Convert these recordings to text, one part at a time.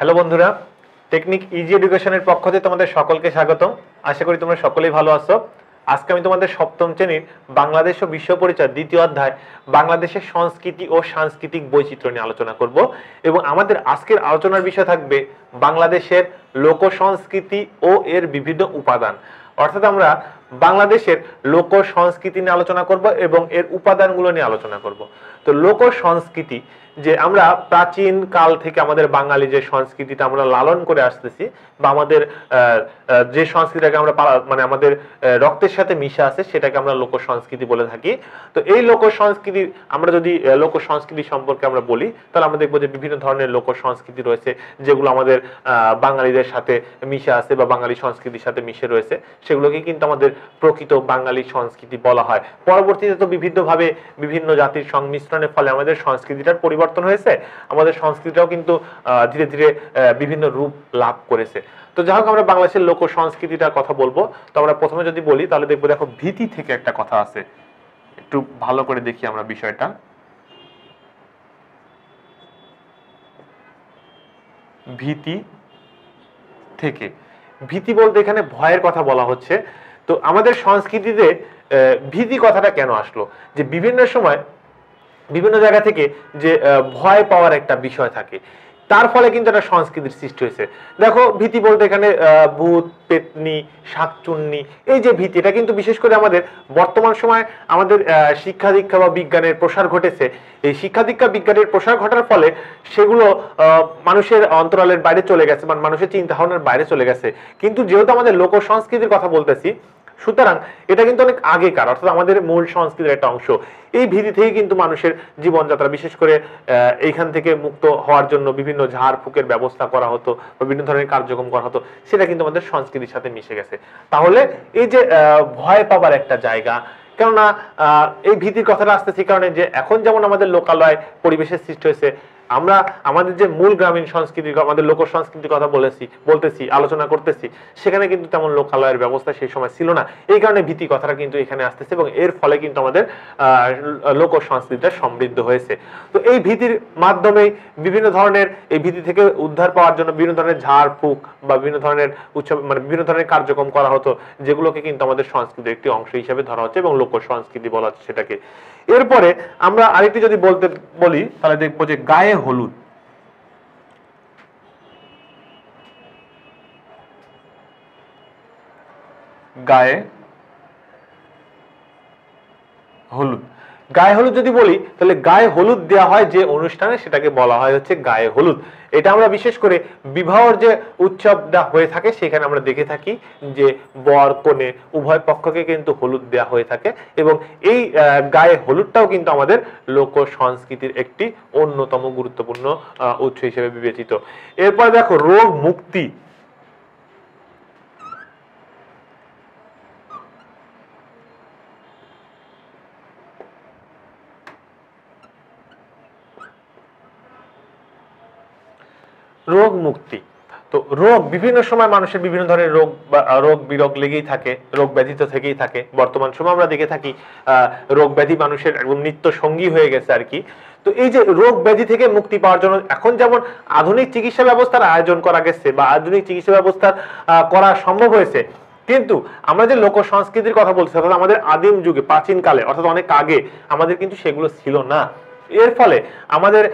hello বন্ধুরা technique easy এডুকেশনের পক্ষ থেকে তোমাদের সকলকে স্বাগতম আশা করি তোমরা সকলেই ভালো আছো আজকে আমি তোমাদের সপ্তম শ্রেণীর বাংলাদেশ ও বিশ্ব পরিচয় দ্বিতীয় অধ্যায় বাংলাদেশের সংস্কৃতি ও সাংস্কৃতিক বৈচিত্র্য নিয়ে আলোচনা করব এবং আমাদের আজকের আলোচনার বিষয় থাকবে বাংলাদেশের লোক সংস্কৃতি ও এর বিভিন্ন উপাদান অর্থাৎ আমরা বাংলাদেশের লোক সংস্কৃতি নিয়ে আলোচনা করব এবং এর উপাদানগুলো নিয়ে আলোচনা করব তো লোক সংস্কৃতি যে আমরা প্রাচীন কাল থেকে আমাদের বাঙালি যে সংস্কৃতিটা আমরা লালন করে আসতেছি বা আমাদের যে সংস্কৃতিটাকে আমরা মানে আমাদের রক্তের সাথে মিশে আছে সেটাকে আমরা লোক সংস্কৃতি বলে থাকি তো এই লোক সংস্কৃতি আমরা যদি লোক সংস্কৃতি সম্পর্কে আমরা বলি তাহলে আমরা দেখবো যে বিভিন্ন ধরনের লোক সংস্কৃতি রয়েছে যেগুলো আমাদের বাঙালিদের সাথে মিশে আছে বা বাঙালি সংস্কৃতির সাথে মিশে রয়েছে সেগুলোকে কিন্তু আমাদের প্রকৃত বাঙালি সংস্কৃতি বলা হয় পরবর্তীতে তো বিভিন্নভাবে বিভিন্ন জাতির সংমিশ্রণের ফলে আমাদের সংস্কৃতিটার পরিবর্তন হয়েছে আমাদের সংস্কৃতিটাও কিন্তু ধীরে ধীরে বিভিন্ন রূপ লাভ করেছে তো যাই হোক আমরা বাংলাদেশের লোক সংস্কৃতিটার কথা বলবো তো আমরা প্রথমে যদি বলি তাহলে দেখবো দেখো ভীতি থেকে একটা কথা আছে একটু ভালো করে দেখি আমরা বিষয়টা ভীতি থেকে ভীতি বলতে এখানে ভয়ের কথা বলা হচ্ছে তো আমাদের সংস্কৃতিতে ভীতি কথাটা কেন আসলো যে বিভিন্ন সময় বিভিন্ন জায়গা থেকে যে ভয় পাওয়ার একটা বিষয় থাকে তার ফলে কিন্তু একটা সংস্কৃতির সৃষ্টি হয়েছে দেখো ভীতি বলতে এখানে ভূত পেতনি শাকচুন্নি এই যে ভীতি এটা কিন্তু বিশেষ করে আমাদের বর্তমান সময় আমাদের শিক্ষা দীক্ষা বা বিজ্ঞানের প্রসার ঘটেছে এই শিক্ষা দীক্ষা বিজ্ঞানের প্রসার ঘটার ফলে সেগুলো মানুষের অন্তরালের বাইরে চলে গেছে মানে মানুষের চিন্তা ভাবনার বাইরে চলে গেছে কিন্তু যেহেতু আমাদের লোক সংস্কৃতির কথা বলতেছি সুতরাং এটা কিন্তু অনেক আগেকার অর্থাৎ আমাদের মূল সংস্কৃতির একটা অংশ এই ভীতি থেকেই কিন্তু মানুষের জীবনযাত্রা বিশেষ করে এইখান থেকে মুক্ত হওয়ার জন্য বিভিন্ন ঝাড় ফুকের ব্যবস্থা করা হতো বা বিভিন্ন ধরনের কার্যক্রম করা হতো সেটা কিন্তু আমাদের সংস্কৃতির সাথে মিশে গেছে তাহলে এই যে ভয় পাবার একটা জায়গা কেননা এই ভীতির কথাটা আসতেছি কারণে যে এখন যেমন আমাদের লোকালয় পরিবেশের সৃষ্টি হয়েছে আমরা আমাদের যে মূল গ্রামীণ সংস্কৃতি আমাদের লোক সংস্কৃতির কথা বলেছি বলতেছি আলোচনা করতেছি সেখানে কিন্তু তেমন লোকালয়ের ব্যবস্থা সেই সময় ছিল না এই কারণে ভীতি কথাটা কিন্তু এখানে আসতেছে এবং এর ফলে কিন্তু আমাদের লোক সংস্কৃতিটা সমৃদ্ধ হয়েছে তো এই ভীতির মাধ্যমে বিভিন্ন ধরনের এই ভীতি থেকে উদ্ধার পাওয়ার জন্য বিভিন্ন ধরনের ঝাড় ফুক বা বিভিন্ন ধরনের উৎসব মানে বিভিন্ন ধরনের কার্যক্রম করা হতো যেগুলোকে কিন্তু আমাদের সংস্কৃতির একটি অংশ হিসেবে ধরা হচ্ছে এবং লোক সংস্কৃতি বলা হচ্ছে সেটাকে এরপরে আমরা আরেকটি যদি বলতে বলি তাহলে দেখবো যে গায়ে হলুদ গায়ে হলুদ গায়ে হলুদ যদি বলি তাহলে গায়ে হলুদ দেওয়া হয় যে অনুষ্ঠানে সেটাকে বলা হয় হচ্ছে গায়ে হলুদ এটা আমরা বিশেষ করে বিবাহর যে উৎসবটা হয়ে থাকে সেখানে আমরা দেখে থাকি যে বর কনে উভয় পক্ষকে কিন্তু হলুদ দেয়া হয়ে থাকে এবং এই গায়ে হলুদটাও কিন্তু আমাদের লোক সংস্কৃতির একটি অন্যতম গুরুত্বপূর্ণ উৎস হিসেবে বিবেচিত এরপর দেখো রোগ মুক্তি রোগ মুক্তি তো রোগ বিভিন্ন সময় মানুষের বিভিন্ন ধরনের রোগ বা রোগ বিরোগ লেগেই থাকে রোগ ব্যাধি তো থেকেই থাকে বর্তমান সময় আমরা দেখে থাকি রোগ ব্যাধি মানুষের একদম নিত্য সঙ্গী হয়ে গেছে আর কি তো এই যে রোগ ব্যাধি থেকে মুক্তি পাওয়ার জন্য এখন যেমন আধুনিক চিকিৎসা ব্যবস্থার আয়োজন করা গেছে বা আধুনিক চিকিৎসা ব্যবস্থা করা সম্ভব হয়েছে কিন্তু আমরা যে লোক সংস্কৃতির কথা বলছি অর্থাৎ আমাদের আদিম যুগে প্রাচীনকালে অর্থাৎ অনেক আগে আমাদের কিন্তু সেগুলো ছিল না এর ফলে আমাদের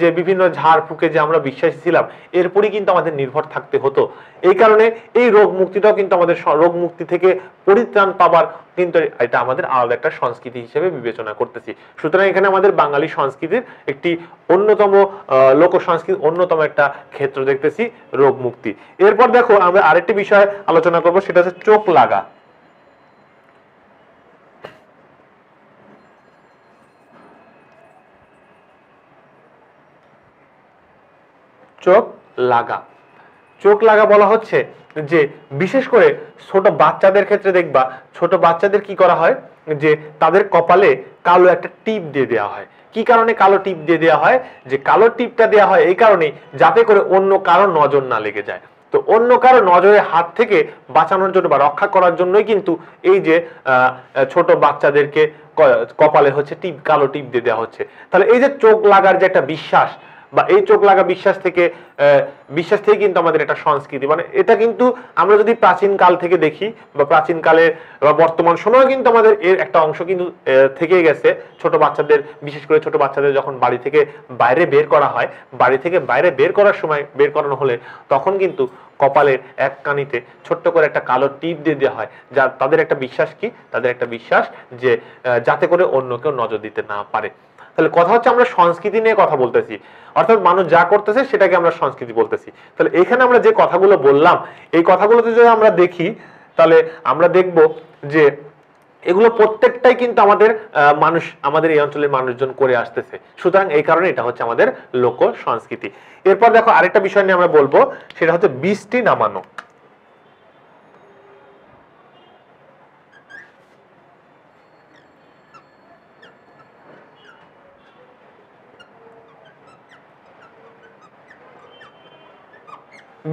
যে বিভিন্ন ঝাড় ফুকে যে আমরা বিশ্বাসী ছিলাম এরপরই কিন্তু আমাদের নির্ভর থাকতে হতো এই কারণে এই রোগ মুক্তিটাও কিন্তু আমাদের রোগ মুক্তি থেকে পরিত্রাণ পাবার কিন্তু এটা আমাদের আলাদা একটা সংস্কৃতি হিসেবে বিবেচনা করতেছি সুতরাং এখানে আমাদের বাঙালি সংস্কৃতির একটি অন্যতম লোক সংস্কৃতির অন্যতম একটা ক্ষেত্র দেখতেছি রোগ মুক্তি এরপর দেখো আমরা আরেকটি বিষয় আলোচনা করব সেটা হচ্ছে চোখ লাগা চোখ লাগা চোখ লাগা বলা হচ্ছে যে বিশেষ করে ছোট বাচ্চাদের ক্ষেত্রে দেখবা ছোট বাচ্চাদের কি করা হয় যে তাদের কপালে কালো একটা টিপ দিয়ে দেওয়া হয় কি কারণে কালো টিপ দিয়ে দেওয়া হয় যে কালো টিপটা দেওয়া হয় এই কারণে যাতে করে অন্য কারো নজর না লেগে যায় তো অন্য কারো নজরের হাত থেকে বাঁচানোর জন্য বা রক্ষা করার জন্যই কিন্তু এই যে ছোট বাচ্চাদেরকে কপালে হচ্ছে টিপ কালো টিপ দিয়ে দেওয়া হচ্ছে তাহলে এই যে চোখ লাগার যে একটা বিশ্বাস বা এই চোখ লাগা বিশ্বাস থেকে বিশ্বাস থেকে কিন্তু আমাদের এটা সংস্কৃতি মানে এটা কিন্তু আমরা যদি প্রাচীন কাল থেকে দেখি বা প্রাচীন কালে বা বর্তমান সময়ে কিন্তু আমাদের এর একটা অংশ কিন্তু থেকে গেছে ছোট বাচ্চাদের বিশেষ করে ছোট বাচ্চাদের যখন বাড়ি থেকে বাইরে বের করা হয় বাড়ি থেকে বাইরে বের করার সময় বের করানো হলে তখন কিন্তু কপালের এক কানিতে ছোট্ট করে একটা কালো টিপ দিয়ে দেওয়া হয় যা তাদের একটা বিশ্বাস কি তাদের একটা বিশ্বাস যে যাতে করে অন্য কেউ নজর দিতে না পারে তাহলে কথা হচ্ছে আমরা সংস্কৃতি নিয়ে কথা বলতেছি অর্থাৎ মানুষ যা করতেছে সেটাকে আমরা সংস্কৃতি বলতেছি তাহলে এখানে আমরা যে কথাগুলো বললাম এই কথাগুলোতে যদি আমরা দেখি তাহলে আমরা দেখব যে এগুলো প্রত্যেকটাই কিন্তু আমাদের মানুষ আমাদের এই অঞ্চলের মানুষজন করে আসতেছে সুতরাং এই কারণে এটা হচ্ছে আমাদের লোক সংস্কৃতি এরপর দেখো আরেকটা বিষয় নিয়ে আমরা বলবো সেটা হচ্ছে বৃষ্টি নামানো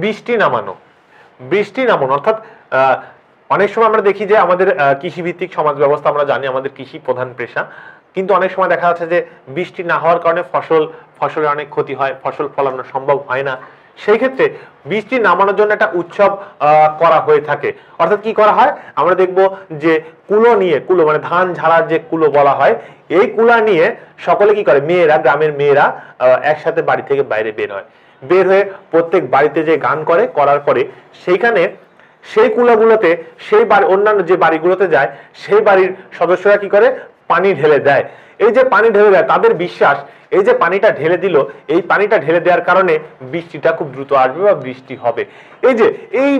বৃষ্টি নামানো বৃষ্টি নামানো অর্থাৎ অনেক সময় আমরা দেখি যে আমাদের কৃষিভিত্তিক সমাজ ব্যবস্থা আমরা জানি আমাদের কৃষি প্রধান পেশা কিন্তু অনেক সময় দেখা যাচ্ছে যে বৃষ্টি না হওয়ার কারণে ফসল ফসলের অনেক ক্ষতি হয় ফসল ফলানো সম্ভব হয় না সেই ক্ষেত্রে বৃষ্টি নামানোর জন্য একটা উৎসব করা হয়ে থাকে অর্থাৎ কি করা হয় আমরা দেখব যে কুলো নিয়ে কুলো মানে ধান ঝাড়ার যে কুলো বলা হয় এই কুলা নিয়ে সকলে কি করে মেয়েরা গ্রামের মেয়েরা একসাথে বাড়ি থেকে বাইরে বের হয় বের হয়ে প্রত্যেক বাড়িতে যে গান করে করার পরে সেইখানে সেই কুলাগুলোতে সেই বাড়ি অন্যান্য যে বাড়িগুলোতে যায় সেই বাড়ির সদস্যরা কি করে পানি ঢেলে দেয় এই যে পানি ঢেলে দেয় তাদের বিশ্বাস এই যে পানিটা ঢেলে দিল এই পানিটা ঢেলে দেওয়ার কারণে বৃষ্টিটা খুব দ্রুত আসবে বা বৃষ্টি হবে এই যে এই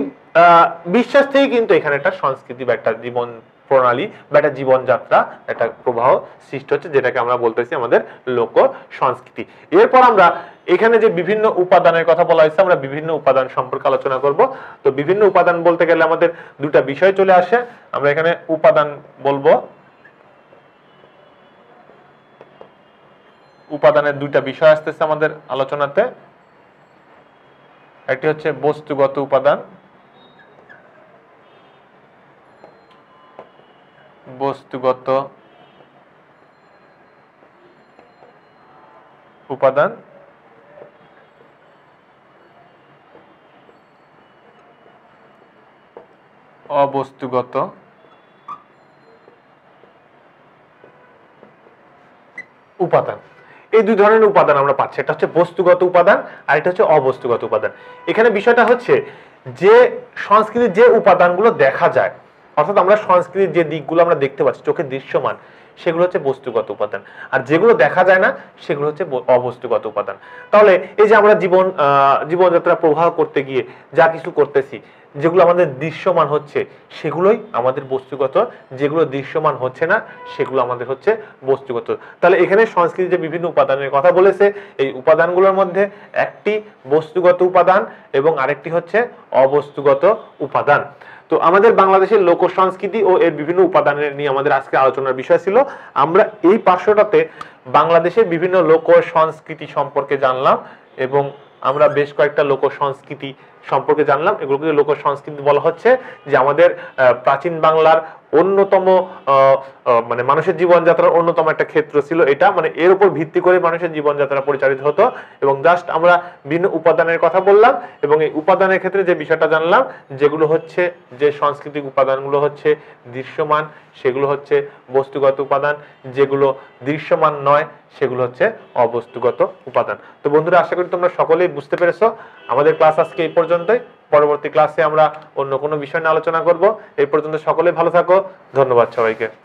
বিশ্বাস থেকেই কিন্তু এখানে একটা সংস্কৃতি বা একটা জীবন প্রণালী বা একটা জীবনযাত্রা একটা প্রবাহ সৃষ্টি হচ্ছে যেটাকে আমরা বলতেছি আমাদের লোক সংস্কৃতি এরপর আমরা এখানে যে বিভিন্ন উপাদানের কথা বলা হয়েছে আমরা বিভিন্ন উপাদান সম্পর্কে আলোচনা করব তো বিভিন্ন উপাদান বলতে গেলে আমাদের দুটা বিষয় চলে আসে আমরা এখানে উপাদান বলবো উপাদানের দুইটা বিষয় আসতেছে আমাদের আলোচনাতে একটি হচ্ছে বস্তুগত উপাদান বস্তুগত উপাদান অবস্তুগত উপাদান এই দুই ধরনের উপাদান আমরা পাচ্ছি এটা হচ্ছে বস্তুগত উপাদান আর এটা হচ্ছে অবস্তুগত উপাদান এখানে বিষয়টা হচ্ছে যে সংস্কৃতির যে উপাদানগুলো দেখা যায় অর্থাৎ আমরা সংস্কৃতির যে দিকগুলো আমরা দেখতে পাচ্ছি চোখে দৃশ্যমান সেগুলো হচ্ছে বস্তুগত উপাদান আর যেগুলো দেখা যায় না সেগুলো হচ্ছে অবস্তুগত উপাদান তাহলে এই যে আমরা জীবন জীবনযাত্রা প্রবাহ করতে গিয়ে যা কিছু করতেছি যেগুলো আমাদের দৃশ্যমান হচ্ছে সেগুলোই আমাদের বস্তুগত যেগুলো দৃশ্যমান হচ্ছে না সেগুলো আমাদের হচ্ছে বস্তুগত তাহলে এখানে সংস্কৃতি যে বিভিন্ন উপাদানের কথা বলেছে এই উপাদানগুলোর মধ্যে একটি বস্তুগত উপাদান এবং আরেকটি হচ্ছে অবস্তুগত উপাদান তো আমাদের বাংলাদেশের লোক সংস্কৃতি ও এর বিভিন্ন উপাদানের নিয়ে আমাদের আজকে আলোচনার বিষয় ছিল আমরা এই পার্শ্বটাতে বাংলাদেশের বিভিন্ন লোক সংস্কৃতি সম্পর্কে জানলাম এবং আমরা বেশ কয়েকটা লোক সংস্কৃতি সম্পর্কে জানলাম এগুলোকে লোক সংস্কৃতি বলা হচ্ছে যে আমাদের প্রাচীন বাংলার অন্যতম মানে মানুষের জীবনযাত্রার অন্যতম একটা ক্ষেত্র ছিল এটা মানে এর উপর ভিত্তি করে মানুষের জীবনযাত্রা পরিচালিত হতো এবং জাস্ট আমরা বিভিন্ন উপাদানের কথা বললাম এবং এই উপাদানের ক্ষেত্রে যে বিষয়টা জানলাম যেগুলো হচ্ছে যে সাংস্কৃতিক উপাদানগুলো হচ্ছে দৃশ্যমান সেগুলো হচ্ছে বস্তুগত উপাদান যেগুলো দৃশ্যমান নয় সেগুলো হচ্ছে অবস্তুগত উপাদান তো বন্ধুরা আশা করি তোমরা সকলেই বুঝতে পেরেছো আমাদের ক্লাস আজকে এই পর্যন্ত পর্যন্তই পরবর্তী ক্লাসে আমরা অন্য কোনো বিষয় নিয়ে আলোচনা করব এই পর্যন্ত সকলে ভালো থাকো ধন্যবাদ সবাইকে